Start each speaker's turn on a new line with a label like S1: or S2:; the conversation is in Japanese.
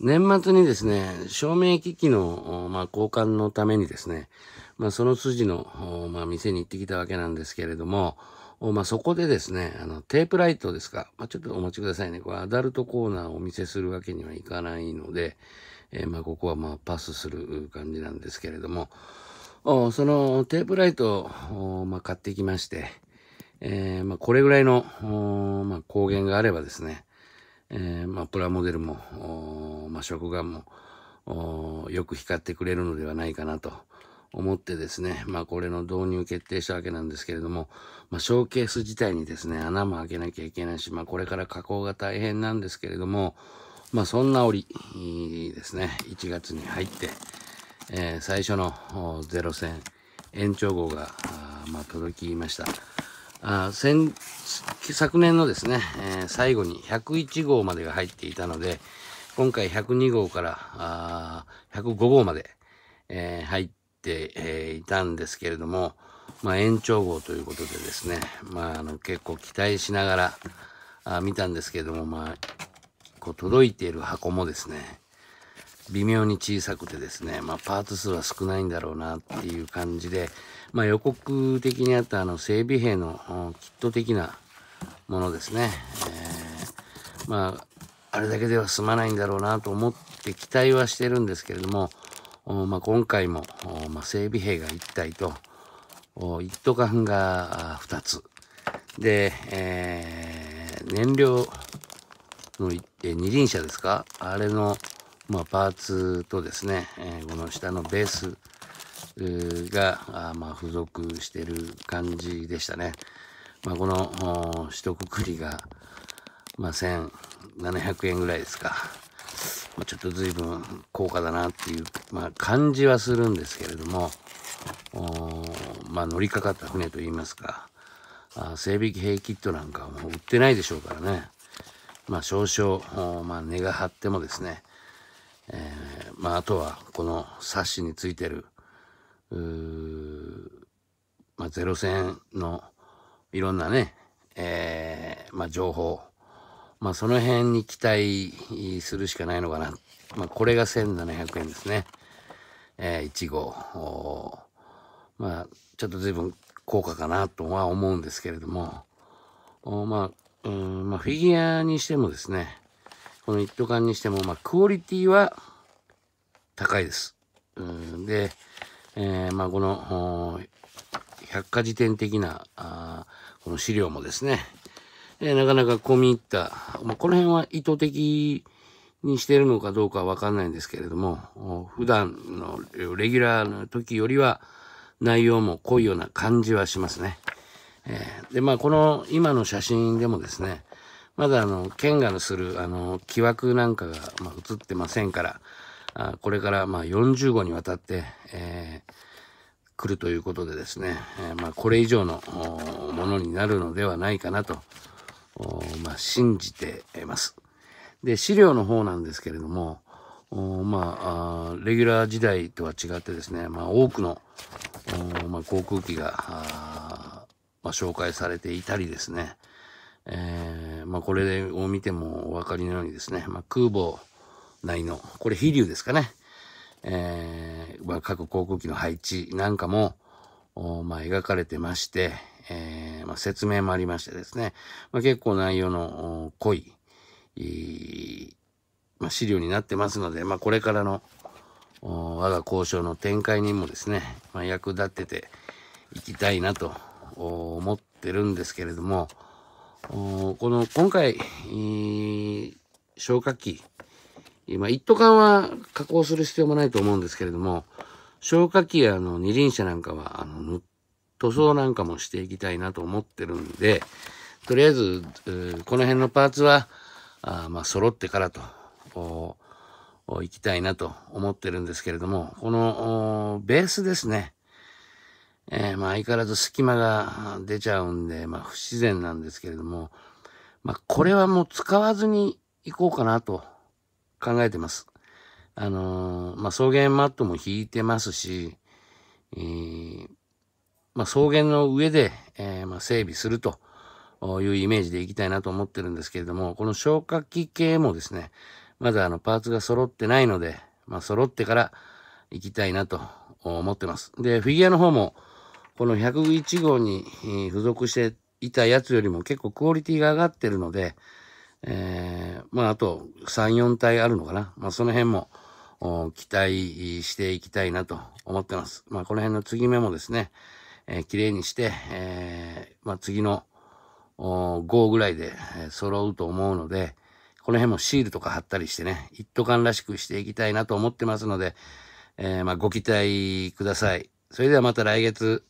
S1: 年末にですね、照明機器の、まあ、交換のためにですね、まあ、その筋の、まあ、店に行ってきたわけなんですけれども、まあ、そこでですね、あの、テープライトですか。まあ、ちょっとお待ちくださいね。これ、アダルトコーナーをお見せするわけにはいかないので、えー、まあ、ここはまあ、パスする感じなんですけれども、おそのテープライトを、まあ、買ってきまして、えー、まあ、これぐらいの、まあ、光源があればですね、えー、まあ、プラモデルも、まあ、食玩も、よく光ってくれるのではないかなと思ってですね、まあ、これの導入決定したわけなんですけれども、まあ、ショーケース自体にですね、穴も開けなきゃいけないし、まあ、これから加工が大変なんですけれども、まあ、そんな折ですね、1月に入って、えー、最初のゼロ戦延長号が、まあ、届きました。あ先昨年のですね、えー、最後に101号までが入っていたので、今回102号からあ105号まで、えー、入って、えー、いたんですけれども、まあ、延長号ということでですね、まあ、あの結構期待しながらあ見たんですけれども、まあ、こう届いている箱もですね、微妙に小さくてですね、まあ、パート数は少ないんだろうなっていう感じで、まあ、予告的にあったあの整備兵のキット的なものですね、えー、まあ、あれだけでは済まないんだろうなと思って期待はしてるんですけれども、まあ、今回も、まあ、整備兵が1体と、一斗缶が2つ。で、えー、燃料の二輪車ですかあれのまあ、パーツとですね、えこの下のベースが、まあ、付属してる感じでしたね。まあ、この一括りが、まあ、1700円ぐらいですか。まあ、ちょっと随分高価だなっていう、まあ、感じはするんですけれども、まあ、乗りかかった船といいますか、あ整備兵キットなんかはもう売ってないでしょうからね。まあ、少々、まあ、根が張ってもですね、えー、まあ、あとは、この冊子についてる、まあ、ゼロ戦のいろんなね、えー、まあ、情報、まあ、その辺に期待するしかないのかな。まあ、これが1700円ですね。えー、1号。まあ、ちょっと随分高価かなとは思うんですけれども、まあ、うんまあ、フィギュアにしてもですね、この一斗缶にしても、まあ、クオリティは高いです。うん、で、えー、まあ、この、百科事典的な、あこの資料もですね、えー、なかなか込み入った、まあ、この辺は意図的にしてるのかどうかわかんないんですけれども、普段のレギュラーの時よりは内容も濃いような感じはしますね。えー、で、まあ、この今の写真でもですね、まだあの、剣がのする、あの、木枠なんかが、まあ、映ってませんから、あこれから、まあ、40号にわたって、えー、来るということでですね、えー、まあ、これ以上のものになるのではないかなと、まあ、信じています。で、資料の方なんですけれども、まあ、レギュラー時代とは違ってですね、まあ、多くの、まあ、航空機が、まあ、紹介されていたりですね、えーまあ、これを見てもお分かりのようにですね、まあ、空母内の、これ飛竜ですかね。えー、まあ、各航空機の配置なんかも、まあ、描かれてまして、えー、まあ、説明もありましてですね、まあ、結構内容の濃い、まあ、資料になってますので、まあ、これからの我が交渉の展開にもですね、まあ、役立ってていきたいなと思ってるんですけれども、この今回、えー、消火器、今、一斗缶は加工する必要もないと思うんですけれども、消火器やあの二輪車なんかは、あの、塗装なんかもしていきたいなと思ってるんで、とりあえず、この辺のパーツは、あまあ、揃ってからと、行きたいなと思ってるんですけれども、この、ベースですね。えー、まあ相変わらず隙間が出ちゃうんで、まあ不自然なんですけれども、まあこれはもう使わずに行こうかなと考えてます。あのー、まあ草原マットも引いてますし、えー、まあ草原の上で、えー、まあ整備するというイメージでいきたいなと思ってるんですけれども、この消火器系もですね、まだあのパーツが揃ってないので、まあ揃ってから行きたいなと思ってます。で、フィギュアの方も、この101号に付属していたやつよりも結構クオリティが上がってるので、えー、まああと3、4体あるのかな。まあその辺も期待していきたいなと思ってます。まあこの辺の継ぎ目もですね、えー、綺麗にして、えー、まあ次の5ぐらいで揃うと思うので、この辺もシールとか貼ったりしてね、一斗缶らしくしていきたいなと思ってますので、えー、まあご期待ください。それではまた来月。